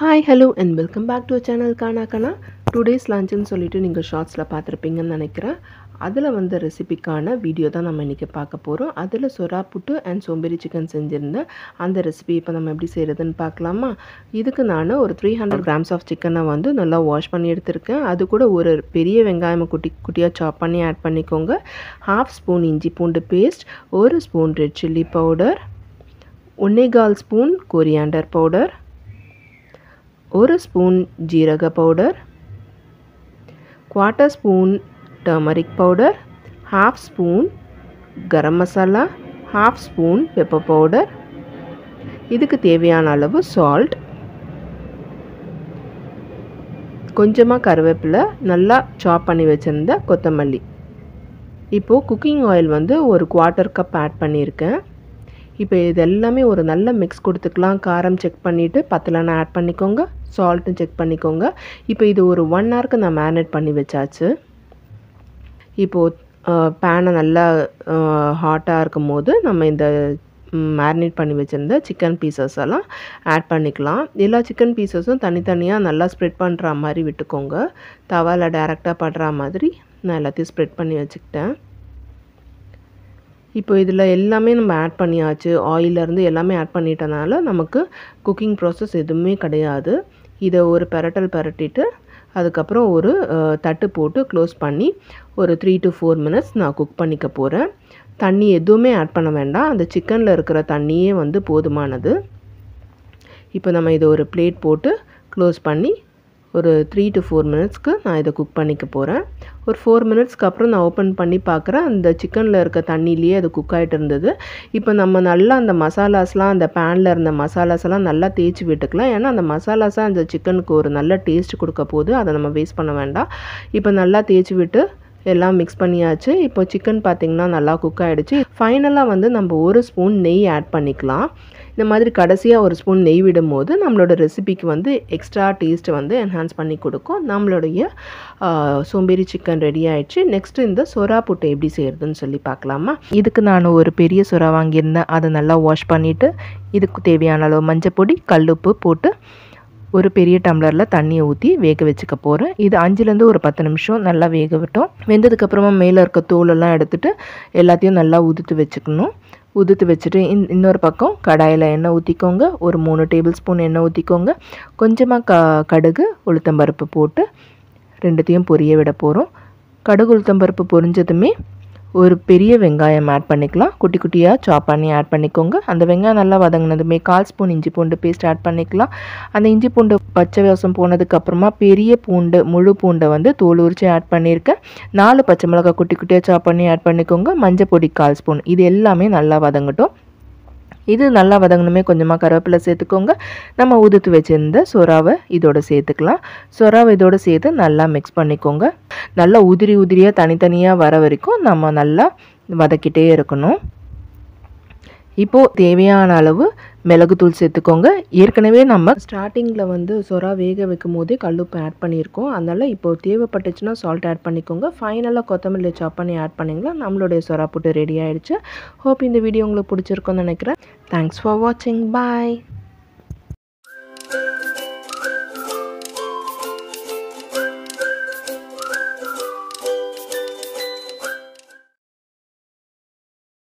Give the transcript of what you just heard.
hi hello and welcome back to channel கானா கனா two days லஞ்சுன்னு சொல்லிவிட்டு நீங்கள் ஷார்ட்ஸில் பார்த்துருப்பீங்கன்னு நினைக்கிறேன் அதில் வந்த ரெசிபிக்கான வீடியோ தான் நம்ம இன்றைக்கி பார்க்க போகிறோம் அதில் சொரா புட்டு அண்ட் சோம்பேறி சிக்கன் செஞ்சுருந்தேன் அந்த ரெசிபி இப்போ நம்ம எப்படி செய்கிறதுன்னு பார்க்கலாமா இதுக்கு நான் ஒரு த்ரீ ஹண்ட்ரட் கிராம்ஸ் ஆஃப் சிக்கனை வந்து நல்லா வாஷ் பண்ணி எடுத்திருக்கேன் அது கூட ஒரு பெரிய வெங்காயம் குட்டி குட்டியாக சாப் பண்ணி ஆட் பண்ணிக்கோங்க ஹாஃப் ஸ்பூன் இஞ்சி பூண்டு பேஸ்ட் ஒரு ஸ்பூன் ரெட் சில்லி பவுடர் ஒன்னே கால் ஸ்பூன் கொரியாண்டர் பவுடர் ஒரு ஸ்பூன் ஜீரக powder quarter spoon turmeric powder half spoon garam masala half spoon pepper powder இதுக்கு தேவையான அளவு சால்ட் கொஞ்சமாக கருவேப்பிலை நல்லா சாப் பண்ணி வச்சுருந்த கொத்தமல்லி இப்போது குக்கிங் ஆயில் வந்து ஒரு குவார்ட்டர் கப் ஆட் பண்ணியிருக்கேன் இப்போ இது எல்லாமே ஒரு நல்ல மிக்ஸ் கொடுத்துக்கலாம் காரம் செக் பண்ணிவிட்டு பத்தலைன்னா ஆட் பண்ணிக்கோங்க சால்ட்டும் செக் பண்ணிக்கோங்க இப்போ இது ஒரு ஒன் ஹவருக்கு நான் மேரினேட் பண்ணி வச்சாச்சு இப்போது பேனை நல்லா ஹாட்டாக இருக்கும் போது நம்ம இந்த மேரினேட் பண்ணி வச்சுருந்த சிக்கன் பீசஸ் எல்லாம் ஆட் பண்ணிக்கலாம் எல்லா சிக்கன் பீசஸும் தனித்தனியாக நல்லா ஸ்ப்ரெட் பண்ணுற மாதிரி விட்டுக்கோங்க தவால டேரெக்டாக படுற மாதிரி நான் எல்லாத்தையும் ஸ்ப்ரெட் பண்ணி வச்சுக்கிட்டேன் இப்போ இதில் எல்லாமே நம்ம ஆட் பண்ணியாச்சு ஆயிலேருந்து எல்லாமே ஆட் பண்ணிட்டனால நமக்கு குக்கிங் ப்ராசஸ் எதுவுமே கிடையாது இதை ஒரு பரட்டல் பரட்டிட்டு அதுக்கப்புறம் ஒரு தட்டு போட்டு க்ளோஸ் பண்ணி ஒரு த்ரீ டு ஃபோர் மினிட்ஸ் நான் குக் பண்ணிக்க போகிறேன் தண்ணி எதுவுமே ஆட் பண்ண வேண்டாம் அந்த சிக்கனில் இருக்கிற தண்ணியே வந்து போதுமானது இப்போ நம்ம இதை ஒரு பிளேட் போட்டு க்ளோஸ் பண்ணி ஒரு த்ரீ டு ஃபோர் மினிட்ஸ்க்கு நான் இதை குக் பண்ணிக்க போகிறேன் ஒரு ஃபோர் மினிட்ஸ்க்கு அப்புறம் நான் ஓப்பன் பண்ணி பார்க்குறேன் அந்த சிக்கனில் இருக்க தண்ணியிலேயே அது குக் ஆகிட்டு இருந்தது இப்போ நம்ம நல்லா அந்த மசாலாஸ்லாம் அந்த பேனில் இருந்த மசாலாஸ்லாம் நல்லா தேய்ச்சி விட்டுக்கலாம் ஏன்னா அந்த மசாலாஸாக அந்த சிக்கனுக்கு ஒரு நல்ல டேஸ்ட் கொடுக்க போது அதை நம்ம வேஸ்ட் பண்ண வேண்டாம் இப்போ நல்லா தேய்ச்சி விட்டு எல்லாம் மிக்ஸ் பண்ணியாச்சு இப்போ சிக்கன் பார்த்திங்கன்னா நல்லா குக் ஆகிடுச்சு ஃபைனலாக வந்து நம்ம ஒரு ஸ்பூன் நெய் ஆட் பண்ணிக்கலாம் இந்த மாதிரி கடைசியாக ஒரு ஸ்பூன் நெய் விடும்போது நம்மளோட ரெசிபிக்கு வந்து எக்ஸ்ட்ரா டேஸ்ட்டு வந்து என்ஹான்ஸ் பண்ணி கொடுக்கும் நம்மளுடைய சோம்பேறி சிக்கன் ரெடி ஆகிடுச்சு நெக்ஸ்ட்டு இந்த சொரா புட்டு எப்படி செய்கிறதுன்னு சொல்லி பார்க்கலாமா இதுக்கு நான் ஒரு பெரிய சொரா வாங்கியிருந்தேன் அதை நல்லா வாஷ் பண்ணிவிட்டு இதுக்கு தேவையான அளவு மஞ்சள் பொடி கல்லுப்பு போட்டு ஒரு பெரிய டம்ளரில் தண்ணியை ஊற்றி வேக வச்சுக்க போகிறேன் இது அஞ்சுலேருந்து ஒரு பத்து நிமிஷம் நல்லா வேக விட்டோம் வெந்ததுக்கப்புறமா மேலே இருக்க தோலெல்லாம் எடுத்துகிட்டு எல்லாத்தையும் நல்லா உதுத்து வச்சுக்கணும் உதுத்து வச்சுட்டு இன் இன்னொரு பக்கம் கடாயில் எண்ணெய் ஊற்றிக்கோங்க ஒரு மூணு டேபிள் ஸ்பூன் எண்ணெய் ஊற்றிக்கோங்க கொஞ்சமாக க கடுகு உளுத்தம்பருப்பு போட்டு ரெண்டுத்தையும் பொரிய விட போகிறோம் கடுகு உளுத்தம்பருப்பு பொரிஞ்சதுமே ஒரு பெரிய வெங்காயம் ஆட் பண்ணிக்கலாம் குட்டி குட்டியாக சாப் பண்ணி ஆட் பண்ணிக்கோங்க அந்த வெங்காயம் நல்லா வதங்கினதுமே கால் ஸ்பூன் இஞ்சி பூண்டு பேஸ்ட் ஆட் பண்ணிக்கலாம் அந்த இஞ்சி பூண்டு பச்சை விவசம் போனதுக்கப்புறமா பெரிய பூண்டு முழு பூண்டை வந்து தோல் உரித்து ஆட் பண்ணியிருக்கேன் நாலு பச்சை மிளகாய் குட்டி குட்டியாக சாப் பண்ணி ஆட் பண்ணிக்கோங்க மஞ்சள் பொடி கால் ஸ்பூன் இது எல்லாமே நல்லா வதங்கட்டும் இது நல்லா வதங்கணுமே கொஞ்சமாக கருவேப்பிலை சேர்த்துக்கோங்க நம்ம உதுத்து வச்சுருந்த சொராவை இதோட சேர்த்துக்கலாம் சொராவை இதோட சேர்த்து நல்லா மிக்ஸ் பண்ணிக்கோங்க நல்லா உதிரி உதிரியாக தனித்தனியாக வர வரைக்கும் நம்ம நல்லா வதக்கிட்டே இருக்கணும் இப்போது தேவையான அளவு மிளகுத்தூள் சேர்த்துக்கோங்க ஏற்கனவே நம்ம ஸ்டார்டிங்கில் வந்து சொரா வேக வைக்கும் போதே கல்லுப்பு ஆட் பண்ணியிருக்கோம் அதனால் இப்போ தேவைப்பட்டுச்சுன்னா சால்ட் ஆட் பண்ணிக்கோங்க ஃபைனலாக கொத்தமல்லி சாப் பண்ணி ஆட் பண்ணிங்களா நம்மளுடைய சொரா போட்டு ரெடி ஆகிடுச்சு ஹோப் இந்த வீடியோ உங்களுக்கு பிடிச்சிருக்கோன்னு நினைக்கிறேன் தேங்க்ஸ் ஃபார் வாட்சிங் பாய்